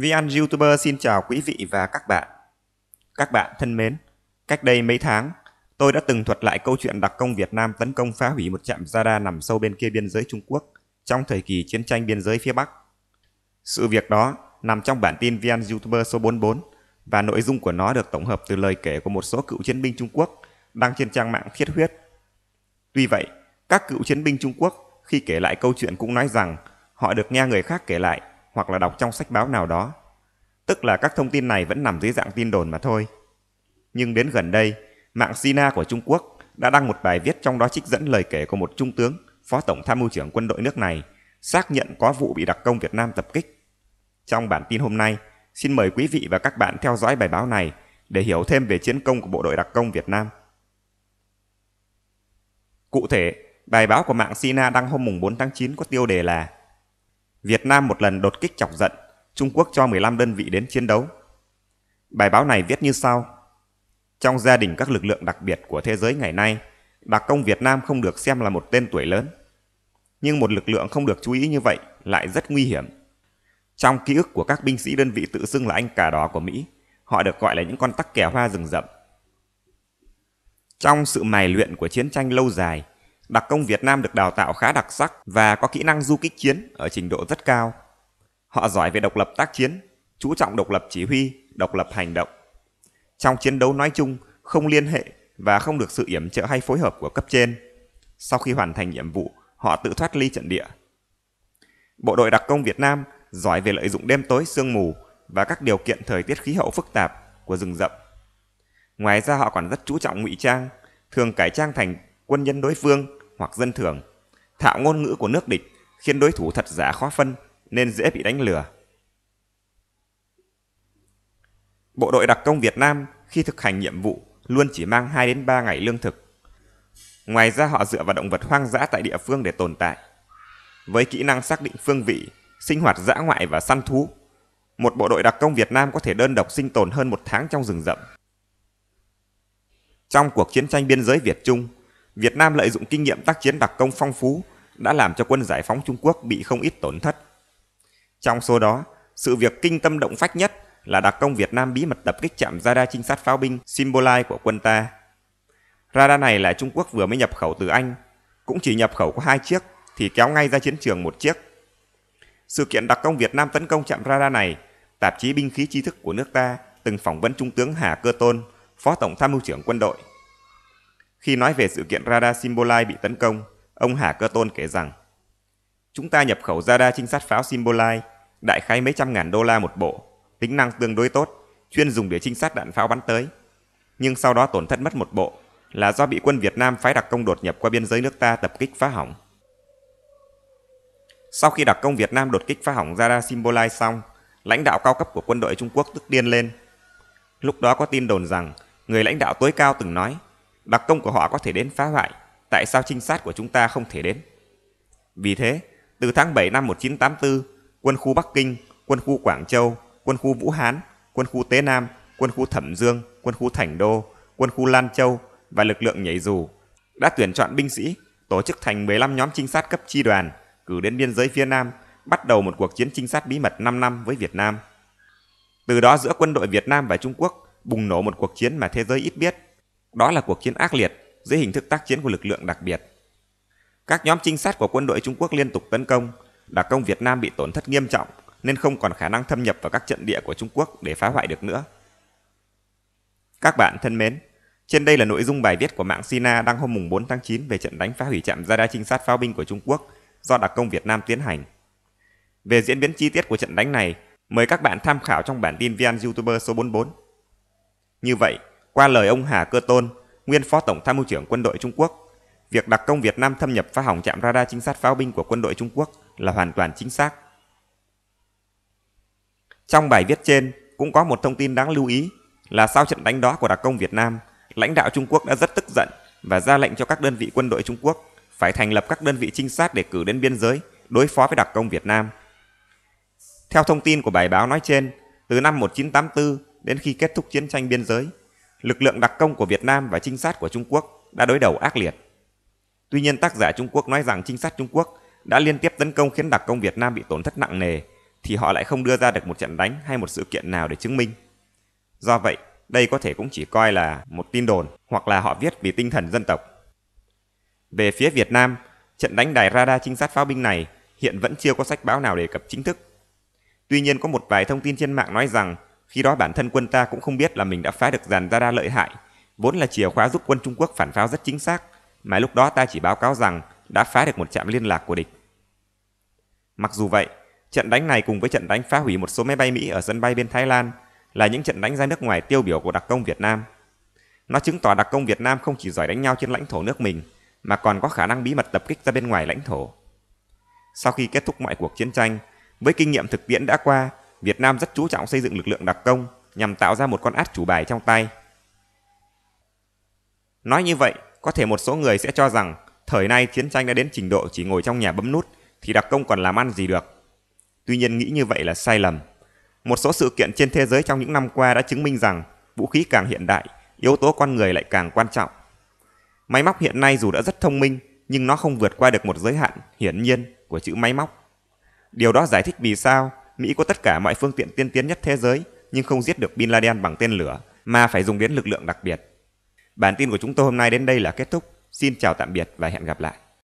Vian YouTuber xin chào quý vị và các bạn. Các bạn thân mến, cách đây mấy tháng, tôi đã từng thuật lại câu chuyện đặc công Việt Nam tấn công phá hủy một trạm radar nằm sâu bên kia biên giới Trung Quốc trong thời kỳ chiến tranh biên giới phía Bắc. Sự việc đó nằm trong bản tin Vian YouTuber số 44 và nội dung của nó được tổng hợp từ lời kể của một số cựu chiến binh Trung Quốc đăng trên trang mạng Thiết Huyết. Tuy vậy, các cựu chiến binh Trung Quốc khi kể lại câu chuyện cũng nói rằng họ được nghe người khác kể lại hoặc là đọc trong sách báo nào đó. Tức là các thông tin này vẫn nằm dưới dạng tin đồn mà thôi. Nhưng đến gần đây, mạng Sina của Trung Quốc đã đăng một bài viết trong đó trích dẫn lời kể của một trung tướng, phó tổng tham mưu trưởng quân đội nước này, xác nhận có vụ bị đặc công Việt Nam tập kích. Trong bản tin hôm nay, xin mời quý vị và các bạn theo dõi bài báo này để hiểu thêm về chiến công của bộ đội đặc công Việt Nam. Cụ thể, bài báo của mạng Sina đăng hôm 4 tháng 9 có tiêu đề là Việt Nam một lần đột kích chọc giận, Trung Quốc cho 15 đơn vị đến chiến đấu. Bài báo này viết như sau. Trong gia đình các lực lượng đặc biệt của thế giới ngày nay, đặc công Việt Nam không được xem là một tên tuổi lớn. Nhưng một lực lượng không được chú ý như vậy lại rất nguy hiểm. Trong ký ức của các binh sĩ đơn vị tự xưng là anh cà đỏ của Mỹ, họ được gọi là những con tắc kè hoa rừng rậm. Trong sự mài luyện của chiến tranh lâu dài, Đặc công Việt Nam được đào tạo khá đặc sắc và có kỹ năng du kích chiến ở trình độ rất cao. Họ giỏi về độc lập tác chiến, chú trọng độc lập chỉ huy, độc lập hành động. Trong chiến đấu nói chung, không liên hệ và không được sự yểm trợ hay phối hợp của cấp trên. Sau khi hoàn thành nhiệm vụ, họ tự thoát ly trận địa. Bộ đội đặc công Việt Nam giỏi về lợi dụng đêm tối sương mù và các điều kiện thời tiết khí hậu phức tạp của rừng rậm. Ngoài ra họ còn rất chú trọng ngụy trang, thường cải trang thành quân nhân đối phương hoặc dân thường. Thạo ngôn ngữ của nước địch khiến đối thủ thật giả khó phân nên dễ bị đánh lừa. Bộ đội đặc công Việt Nam khi thực hành nhiệm vụ luôn chỉ mang 2 đến 3 ngày lương thực. Ngoài ra họ dựa vào động vật hoang dã tại địa phương để tồn tại. Với kỹ năng xác định phương vị, sinh hoạt dã ngoại và săn thú, một bộ đội đặc công Việt Nam có thể đơn độc sinh tồn hơn một tháng trong rừng rậm. Trong cuộc chiến tranh biên giới Việt Trung, Việt Nam lợi dụng kinh nghiệm tác chiến đặc công phong phú đã làm cho quân giải phóng Trung Quốc bị không ít tổn thất. Trong số đó, sự việc kinh tâm động phách nhất là đặc công Việt Nam bí mật tập kích chạm radar trinh sát pháo binh Simbolai của quân ta. Radar này là Trung Quốc vừa mới nhập khẩu từ Anh, cũng chỉ nhập khẩu có hai chiếc thì kéo ngay ra chiến trường một chiếc. Sự kiện đặc công Việt Nam tấn công chạm radar này, tạp chí binh khí tri thức của nước ta từng phỏng vấn Trung tướng Hà Cơ Tôn, Phó Tổng Tham mưu trưởng quân đội khi nói về sự kiện radar Simbolai bị tấn công, ông Hà Cơ Tôn kể rằng Chúng ta nhập khẩu radar trinh sát pháo Simbolai, đại khái mấy trăm ngàn đô la một bộ, tính năng tương đối tốt, chuyên dùng để trinh sát đạn pháo bắn tới. Nhưng sau đó tổn thất mất một bộ, là do bị quân Việt Nam phái đặc công đột nhập qua biên giới nước ta tập kích phá hỏng. Sau khi đặc công Việt Nam đột kích phá hỏng radar Simbolai xong, lãnh đạo cao cấp của quân đội Trung Quốc tức điên lên. Lúc đó có tin đồn rằng, người lãnh đạo tối cao từng nói, đặc công của họ có thể đến phá hoại, tại sao trinh sát của chúng ta không thể đến? Vì thế, từ tháng 7 năm 1984, quân khu Bắc Kinh, quân khu Quảng Châu, quân khu Vũ Hán, quân khu Tế Nam, quân khu Thẩm Dương, quân khu Thành Đô, quân khu Lan Châu và lực lượng nhảy dù đã tuyển chọn binh sĩ, tổ chức thành 15 nhóm trinh sát cấp chi đoàn, cử đến biên giới phía Nam, bắt đầu một cuộc chiến trinh sát bí mật 5 năm với Việt Nam. Từ đó giữa quân đội Việt Nam và Trung Quốc bùng nổ một cuộc chiến mà thế giới ít biết – đó là cuộc chiến ác liệt dưới hình thức tác chiến của lực lượng đặc biệt. Các nhóm trinh sát của quân đội Trung Quốc liên tục tấn công, đặc công Việt Nam bị tổn thất nghiêm trọng nên không còn khả năng thâm nhập vào các trận địa của Trung Quốc để phá hoại được nữa. Các bạn thân mến, trên đây là nội dung bài viết của mạng Sina đăng hôm mùng 4 tháng 9 về trận đánh phá hủy trạm radar trinh sát pháo binh của Trung Quốc do đặc công Việt Nam tiến hành. Về diễn biến chi tiết của trận đánh này, mời các bạn tham khảo trong bản tin VN YouTuber số 44. Như vậy, qua lời ông Hà Cơ Tôn, nguyên phó tổng tham mưu trưởng quân đội Trung Quốc, việc đặc công Việt Nam thâm nhập phá hỏng trạm radar trinh sát pháo binh của quân đội Trung Quốc là hoàn toàn chính xác. Trong bài viết trên cũng có một thông tin đáng lưu ý là sau trận đánh đó của đặc công Việt Nam, lãnh đạo Trung Quốc đã rất tức giận và ra lệnh cho các đơn vị quân đội Trung Quốc phải thành lập các đơn vị trinh sát để cử đến biên giới đối phó với đặc công Việt Nam. Theo thông tin của bài báo nói trên, từ năm 1984 đến khi kết thúc chiến tranh biên giới, lực lượng đặc công của Việt Nam và trinh sát của Trung Quốc đã đối đầu ác liệt. Tuy nhiên tác giả Trung Quốc nói rằng trinh sát Trung Quốc đã liên tiếp tấn công khiến đặc công Việt Nam bị tổn thất nặng nề, thì họ lại không đưa ra được một trận đánh hay một sự kiện nào để chứng minh. Do vậy, đây có thể cũng chỉ coi là một tin đồn hoặc là họ viết vì tinh thần dân tộc. Về phía Việt Nam, trận đánh đài radar trinh sát pháo binh này hiện vẫn chưa có sách báo nào đề cập chính thức. Tuy nhiên có một vài thông tin trên mạng nói rằng khi đó bản thân quân ta cũng không biết là mình đã phá được dàn ra đa lợi hại, vốn là chìa khóa giúp quân Trung Quốc phản pháo rất chính xác, mà lúc đó ta chỉ báo cáo rằng đã phá được một trạm liên lạc của địch. Mặc dù vậy, trận đánh này cùng với trận đánh phá hủy một số máy bay Mỹ ở sân bay bên Thái Lan là những trận đánh ra nước ngoài tiêu biểu của đặc công Việt Nam. Nó chứng tỏ đặc công Việt Nam không chỉ giỏi đánh nhau trên lãnh thổ nước mình, mà còn có khả năng bí mật tập kích ra bên ngoài lãnh thổ. Sau khi kết thúc mọi cuộc chiến tranh, với kinh nghiệm thực tiễn đã qua, Việt Nam rất chú trọng xây dựng lực lượng đặc công nhằm tạo ra một con át chủ bài trong tay. Nói như vậy, có thể một số người sẽ cho rằng thời nay chiến tranh đã đến trình độ chỉ ngồi trong nhà bấm nút thì đặc công còn làm ăn gì được. Tuy nhiên nghĩ như vậy là sai lầm. Một số sự kiện trên thế giới trong những năm qua đã chứng minh rằng vũ khí càng hiện đại, yếu tố con người lại càng quan trọng. Máy móc hiện nay dù đã rất thông minh nhưng nó không vượt qua được một giới hạn hiển nhiên của chữ máy móc. Điều đó giải thích vì sao Mỹ có tất cả mọi phương tiện tiên tiến nhất thế giới nhưng không giết được Bin Laden bằng tên lửa mà phải dùng đến lực lượng đặc biệt. Bản tin của chúng tôi hôm nay đến đây là kết thúc. Xin chào tạm biệt và hẹn gặp lại.